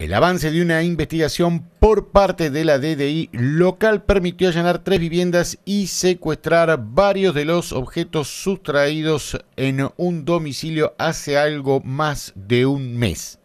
El avance de una investigación por parte de la DDI local permitió allanar tres viviendas y secuestrar varios de los objetos sustraídos en un domicilio hace algo más de un mes.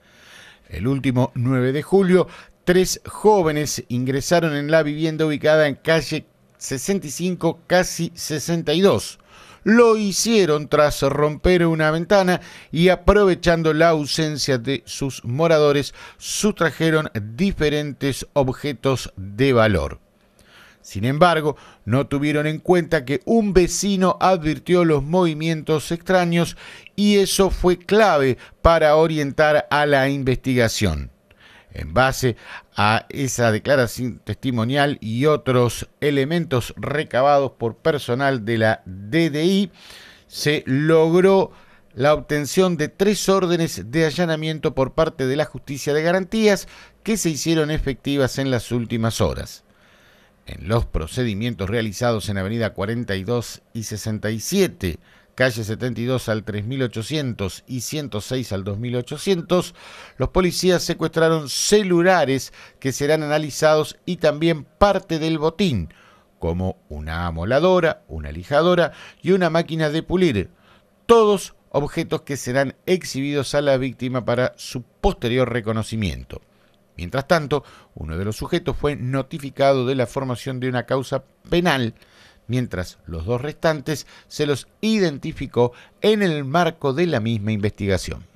El último 9 de julio, tres jóvenes ingresaron en la vivienda ubicada en calle 65, casi 62 lo hicieron tras romper una ventana y aprovechando la ausencia de sus moradores, sustrajeron diferentes objetos de valor. Sin embargo, no tuvieron en cuenta que un vecino advirtió los movimientos extraños y eso fue clave para orientar a la investigación. En base a esa declaración testimonial y otros elementos recabados por personal de la DDI, se logró la obtención de tres órdenes de allanamiento por parte de la justicia de garantías que se hicieron efectivas en las últimas horas. En los procedimientos realizados en Avenida 42 y 67 calle 72 al 3800 y 106 al 2800, los policías secuestraron celulares que serán analizados y también parte del botín, como una amoladora, una lijadora y una máquina de pulir, todos objetos que serán exhibidos a la víctima para su posterior reconocimiento. Mientras tanto, uno de los sujetos fue notificado de la formación de una causa penal mientras los dos restantes se los identificó en el marco de la misma investigación.